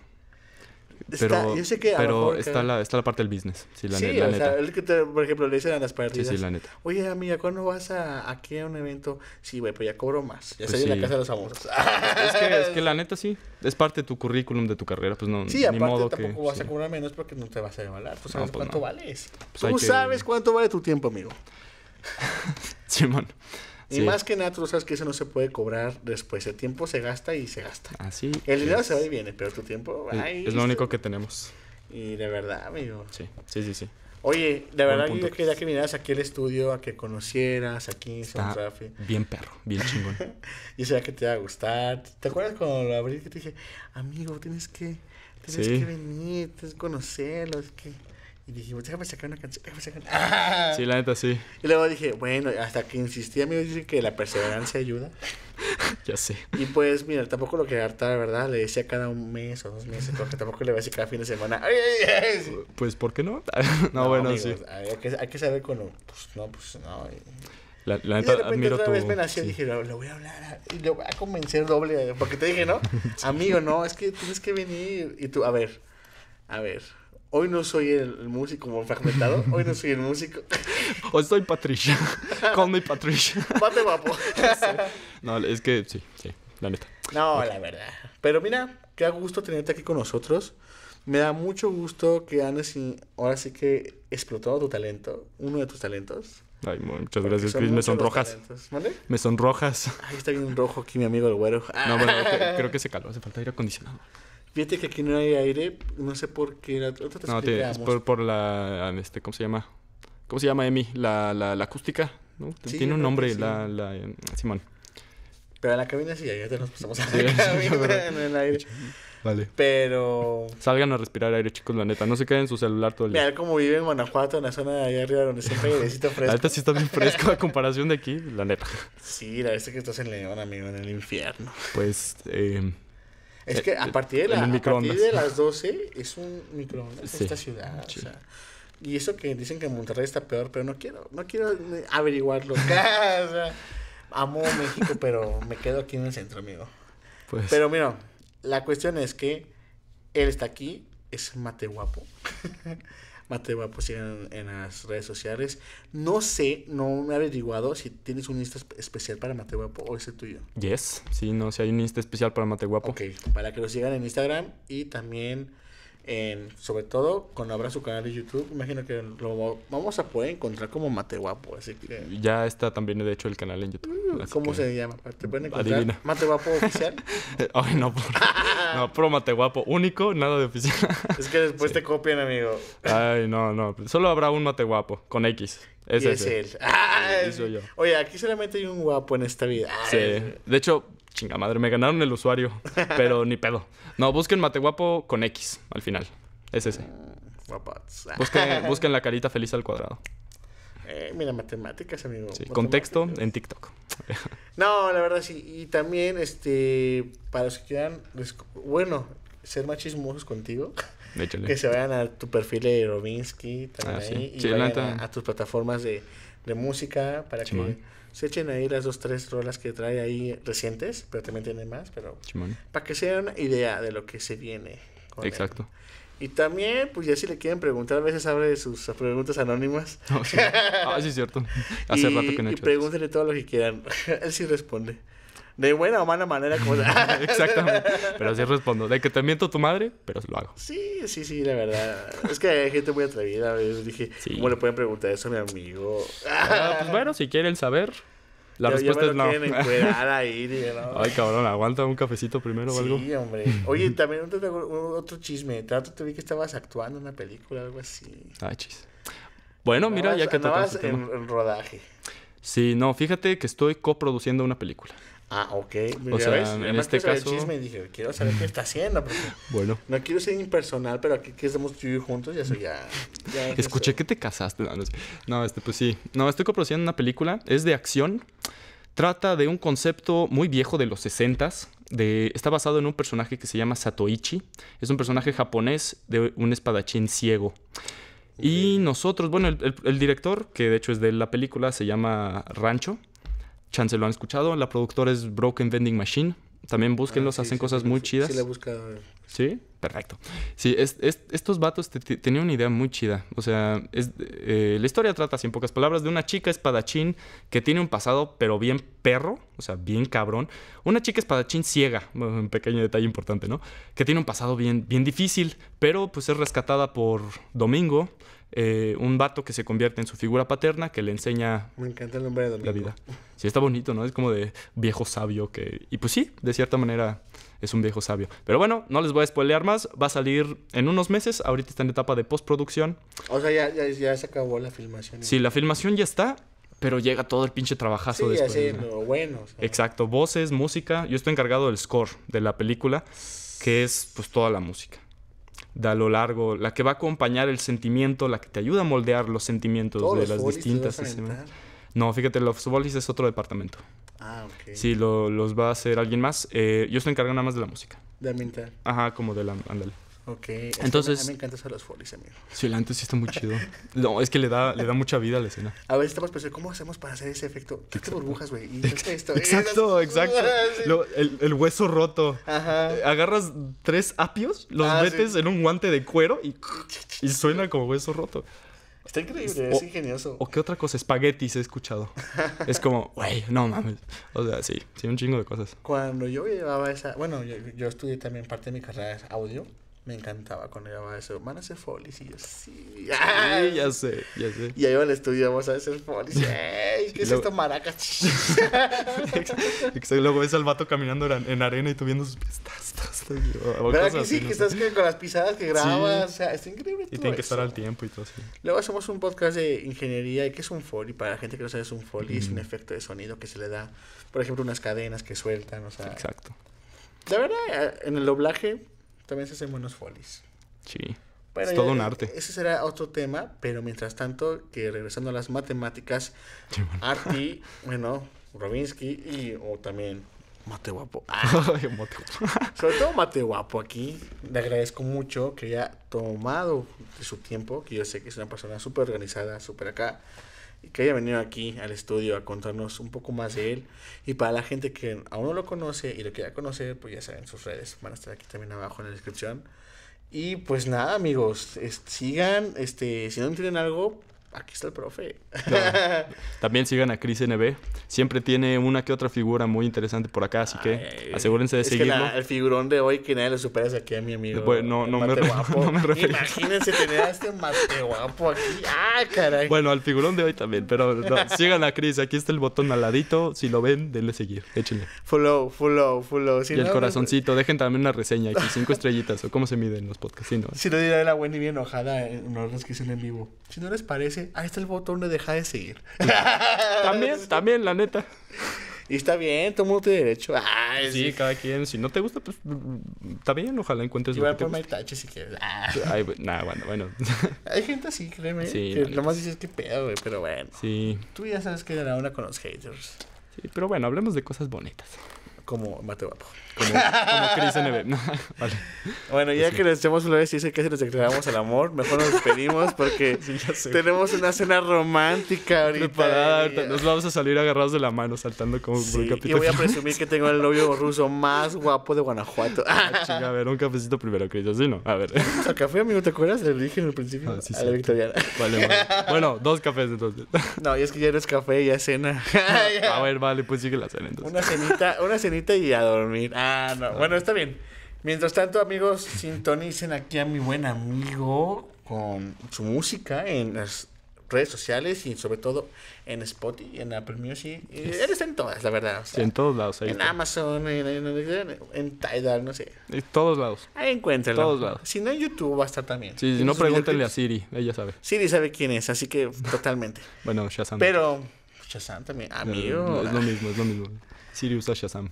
pero, yo sé que está, la, está la parte del business. Sí, la, o neta. Sea, que te, por ejemplo, le dicen a las partidas. Sí, sí, la neta. Oye, amiga, ¿cuándo vas a, aquí a un evento? Sí, güey, pues ya cobro más. Ya estoy pues en la casa de los famosos. es, que, es que la neta sí. Es parte de tu currículum, de tu carrera. Pues no, sí, ni aparte, modo tampoco vas a cobrar menos porque no te vas a devalar, Tú sabes pues cuánto vales. Pues Tú sabes cuánto vale tu tiempo, amigo. sí, Y más que nada, tú sabes que eso no se puede cobrar después. El tiempo se gasta y se gasta. Así. El dinero se va y viene, pero tu tiempo. Mm, es lo único que tenemos. Y de verdad, amigo. Sí, sí, sí. sí. Oye, de verdad yo quería que vinieras aquí al estudio, a que conocieras aquí Está Rafi. Bien perro, bien chingón. yo sé que te iba a gustar. ¿Te acuerdas cuando lo abrí que te dije, amigo, tienes que, tienes que venir, tienes que conocerlo? Es que... Y dije dijimos, pues, déjame sacar una canción, déjame sacar Sí, la neta, sí. Y luego dije, bueno, hasta que insistí, me dicen que la perseverancia ayuda. ya sé. Y pues, mira, tampoco lo quería hartar, ¿verdad? Le decía cada un mes o dos meses, porque tampoco le voy a decir cada fin de semana. Pues, ¿por qué no? no, bueno, sí. Hay que, hay que saber cuando, pues, no, pues, no. La, la y de repente otra vez me nació y dije, lo, lo, voy a hablar, y lo voy a convencer doble, eh", porque te dije, ¿no? Amigo, no, es que tienes que venir. Y tú, a ver, a ver, Hoy no soy el músico fragmentado, hoy no soy el músico. Hoy soy Patricia. Call me Patricia. Pate guapo. no, es que sí, sí, la neta. No, la verdad. Pero mira, qué gusto tenerte aquí con nosotros. Me da mucho gusto que andes ahora sí que explotó tu talento, uno de tus talentos. Ay, muchas gracias, Chris. Me sonrojas. ¿Vale? Me sonrojas. Ay, está bien rojo aquí mi amigo el güero. No, bueno, creo que se caló. Hace falta aire acondicionado. Fíjate que aquí no hay aire, no sé por qué. La, otra no, te, es por, por, la. Este, ¿Cómo se llama? ¿Cómo se llama, Emi? La, la, la acústica, ¿no? Sí, Tiene un nombre, la, la. Simón. Pero en la cabina sí, ya te nos pasamos a la cabina, en el aire. Vale. Pero. Salgan a respirar aire, chicos, la neta. No se queden en su celular todo el día. Mira cómo vive en Guanajuato, en la zona de allá arriba donde siempre hay airecito fresco. Ahorita sí está bien fresco a comparación de aquí, la neta. Sí, la verdad es que estás en León, amigo, en el infierno. Pues, eh, es eh, que a partir de, de las 12 es un microondas esta ciudad. y eso que dicen que Monterrey está peor, pero no quiero, no quiero averiguarlo. amo México, pero me quedo aquí en el centro, amigo. Pues pero mira, la cuestión es que él está aquí, es mate guapo. Mate Guapo sigan en, las redes sociales. No sé, no me he averiguado si tienes un Insta especial para Mate Guapo o es el tuyo. Yes, sí, no, si hay un Insta especial para Mate Guapo. Ok, para que lo sigan en Instagram y también sobre todo cuando abra su canal de YouTube, imagino que lo vamos a poder encontrar como Mate Guapo, Ya está también, de hecho, el canal en YouTube. Mm, ¿Cómo se llama? ¿Te pueden encontrar? Adivina. ¿Mate Guapo Oficial? Ay, no, no, Mate Guapo, único, nada de oficial. es que después te copian, amigo. Ay, no, no, solo habrá un Mate Guapo, con X. Es, ese. es él. Ah, Oye, aquí solamente hay un guapo en esta vida. Ah, sí, de hecho, Chinga madre, me ganaron el usuario, pero ni pedo. No, busquen Mateguapo con X al final. Es ese. Busquen, la carita feliz al cuadrado. Eh, mira, matemáticas, amigo. Sí, contexto en TikTok. no, la verdad sí. Y también, este, para los que quieran, bueno, ser machismosos contigo. Que se vayan a tu perfil de Robinsky, también ah, y a, tus plataformas de, de música para que se echen ahí las dos, tres rolas que trae ahí recientes, pero también tiene más, pero para que sea una idea de lo que se viene. Exacto. Y también, pues ya si le quieren preguntar, a veces abre sus preguntas anónimas. Ah, ah, sí, es cierto. Hace rato que no hecho Y pregúntenle todo lo que quieran. Él sí responde de buena o mala manera. Como... Exactamente. Pero así respondo. De que te miento tu madre, pero lo hago. Sí, sí, sí, la verdad. Es que hay gente muy atrevida. Yo dije, ¿cómo le pueden preguntar eso a mi amigo? Ah, pues bueno, si quieren saber. La respuesta ya me lo es no. Ahí, Ay, cabrón, aguanta un cafecito primero o algo. Sí, hombre. Oye, también otro, otro chisme. Trato te vi que estabas actuando en una película o algo así. Ay, chis. Bueno, mira, ya que tocas en, en rodaje. Sí, no, fíjate que estoy coproduciendo una película. Ah, ok. O en este caso. dije, quiero saber qué está haciendo. bueno. No quiero ser impersonal, pero aquí que estamos juntos, y ya. Escuché que te casaste. No, este, pues sí. No, estoy coproduciendo una película. Es de acción. Trata de un concepto muy viejo de los 60 De, está basado en un personaje que se llama Satoichi. Es un personaje japonés de un espadachín ciego. Y nosotros, bueno, el director, que de hecho es de la película, se llama Rancho. Chance lo han escuchado. La productora es Broken Vending Machine. También ah, búsquenlos, hacen cosas muy chidas. la busca eh. ¿Sí? Perfecto. Sí, es, estos vatos tenían una idea muy chida. O sea, es, eh, la historia trata, sin pocas palabras, de una chica espadachín que tiene un pasado, pero bien perro, o sea, bien cabrón. Una chica espadachín ciega, un pequeño detalle importante, ¿no? Que tiene un pasado bien, bien difícil, pero pues es rescatada por Domingo, eh, un vato que se convierte en su figura paterna, que le enseña... Me encanta el nombre de Domingo. La vida. Sí, está bonito, ¿no? Es como de viejo sabio que... Y pues sí, de cierta manera es un viejo sabio. Pero bueno, no les voy a spoilear más. Va a salir en unos meses. Ahorita está en etapa de postproducción. O sea, ya, se acabó la filmación. Sí, la filmación ya está. Pero llega todo el pinche trabajazo sí, después. Sí, bueno. Exacto, voces, música. Yo estoy encargado del score de la película, que es pues toda la música de a lo largo, la que va a acompañar el sentimiento, la que te ayuda a moldear los sentimientos de las distintas. No, fíjate, los bolis es otro departamento. Ah, ok. Sí, lo, los va a hacer alguien más. Eh, yo estoy encargado nada más de la música. De ambiental. Ajá, como de la... Ándale. Ok. Entonces... A mí me encantan los folies, amigo. Sí, el antes sí está muy chido. no, es que le da, le da mucha vida a la escena. A ver, estamos pensando, ¿cómo hacemos para hacer ese efecto? ¿Qué burbujas, güey? Exacto, exacto. el, hueso roto. Ajá. Agarras tres apios, los ah, metes en un guante de cuero y, y suena como hueso roto. Está increíble, o, es ingenioso. ¿O qué otra cosa? Espaguetis he escuchado. es como, güey, no mames. O sea, sí, sí, un chingo de cosas. Cuando yo llevaba esa. Bueno, yo, estudié también parte de mi carrera audio. Me encantaba cuando llevaba eso. Van a hacer folies. Y yo, sí. ya sé, ya sé. Y ahí va al estudio, vamos a hacer folies. ¡Ey! ¿Qué es esto, maracas? luego ves al vato caminando en arena y tú viendo sus pisadas ¿Verdad que sí? que estás con las pisadas que grabas. O sea, es increíble Y tienen que estar al tiempo y todo así. Luego hacemos un podcast de ingeniería. ¿Y qué es un foley? Para la gente que no sabe, es un foley. Es un efecto de sonido que se le da, por ejemplo, unas cadenas que sueltan. O sea, Exacto. La verdad, en el doblaje también se hacen buenos folies. Sí. es todo un arte. Ese será otro tema, pero mientras tanto, que regresando a las matemáticas, bueno. Arti, bueno, Robinsky y o también Mate Guapo. Ah. mate Sobre todo Mate Guapo aquí. Le agradezco mucho que haya tomado su tiempo, que yo sé que es una persona súper organizada, súper acá que haya venido aquí al estudio a contarnos un poco más de él. Y para la gente que aún no lo conoce y lo quiera conocer, pues ya saben, sus redes van a estar aquí también abajo en la descripción. Y pues nada, amigos, sigan, este, si no tienen algo, aquí está el profe. También sigan a Cris NB. Siempre tiene una que otra figura muy interesante por acá, así que asegúrense de es seguirlo. Que el figurón de hoy que nadie le supera es aquí a mi amigo. Bueno, no, me Imagínense tener a este mate guapo aquí. ¡Ah, caray! Bueno, al figurón de hoy también, pero sigan a Cris. Aquí está el botón al Si lo ven, denle seguir. Échenle. Follow, follow, follow. y el corazoncito. Pues, dejen también una reseña aquí, cinco estrellitas o cómo se miden los podcasts. Si no, dirá la buena y bien enojada en eh, una que en vivo. Si no les parece, ahí está el botón de dejar de seguir. también, también, la neta. Y está bien, todo mundo tiene derecho. sí, cada quien. Si no te gusta, pues está bien. Ojalá encuentres Igual voy a poner tache si quieres. Ay, bueno, bueno. Hay gente así, créeme. Sí. Que nomás dices que pedo, güey, pero bueno. Sí. Tú ya sabes que era una con los haters. Sí, pero bueno, hablemos de cosas bonitas como Mateo guapo Como, como Chris NB. vale. Bueno, ya pues que les echamos vez y dice que si nos declaramos al amor, mejor nos despedimos porque tenemos una cena romántica eh. ahorita. nos vamos a salir agarrados de la mano saltando como sí, por capítulo. Y voy a presumir que tengo el novio ruso más guapo de Guanajuato. Ah, chica, a ver, un cafecito primero, Chris. Así no. A ver. ¿El café, amigo, ¿te acuerdas? Le dije en el principio ah, a la Victoria. Vale, vale. Bueno, dos cafés entonces. No, y es que ya no es café, ya es cena. a ver, vale, pues sigue la cena entonces. Una cenita, una cenita y a dormir. Ah, no. Ah. Bueno, está bien. Mientras tanto, amigos, sintonicen aquí a mi buen amigo con su música en las redes sociales y sobre todo en Spotify, en Apple Music. en todas, la verdad. en todos lados. en Amazon, en, Tidal, no sé. En todos lados. Ahí encuéntrenlo. todos lados. Si no, en YouTube va a estar también. Sí, si no, pregúntenle a Siri, ella sabe. Siri sabe quién es, así que totalmente. bueno, ya saben. Pero... Shazam también. Amigo. Es lo mismo, es lo mismo. Siri usa Shazam.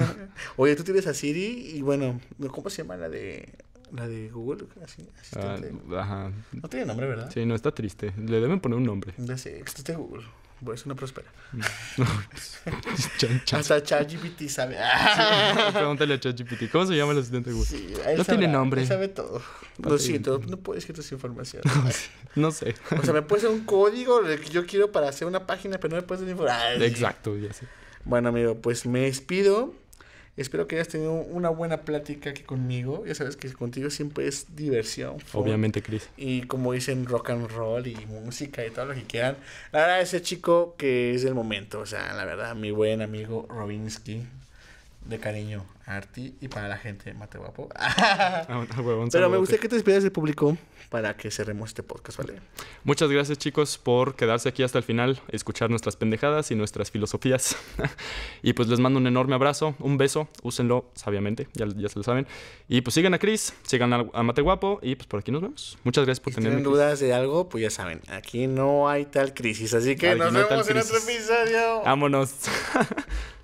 Oye, tú tienes a Siri y bueno, ¿cómo se llama la de la de Google? Así, asistente. Ah, ajá. No tiene nombre, ¿verdad? Sí, no, está triste. Le deben poner un nombre. Ya sé, esté Google. Por eso no prospera. Hasta ChatGPT sabe. pregúntale a ChatGPT. ¿Cómo se llama el asistente no tiene nombre. sabe todo. no puedes decirte esa información. no sé. O sea, me puede hacer un código que yo quiero para hacer una página, pero no me puedes decir. información. Exacto, ya sé. Bueno, amigo, pues me despido. Espero que hayas tenido una buena plática aquí conmigo. Ya sabes que contigo siempre es diversión. Obviamente, Chris. Y como dicen, rock and roll y música y todo lo que quieran. La verdad, ese chico que es el momento. O sea, la verdad, mi buen amigo Robinsky de cariño a Arti y para la gente mate guapo. Ah, Pero me gustaría que te despidas del público para que cerremos este podcast, ¿vale? Muchas gracias, chicos, por quedarse aquí hasta el final, escuchar nuestras pendejadas y nuestras filosofías. y pues les mando un enorme abrazo, un beso, úsenlo sabiamente, ya, se lo saben. Y pues sigan a Cris, sigan a, Mate Guapo y pues por aquí nos vemos. Muchas gracias por tenerme. Si tienen dudas de algo, pues ya saben, aquí no hay tal crisis, así que nos vemos en otro episodio. Vámonos.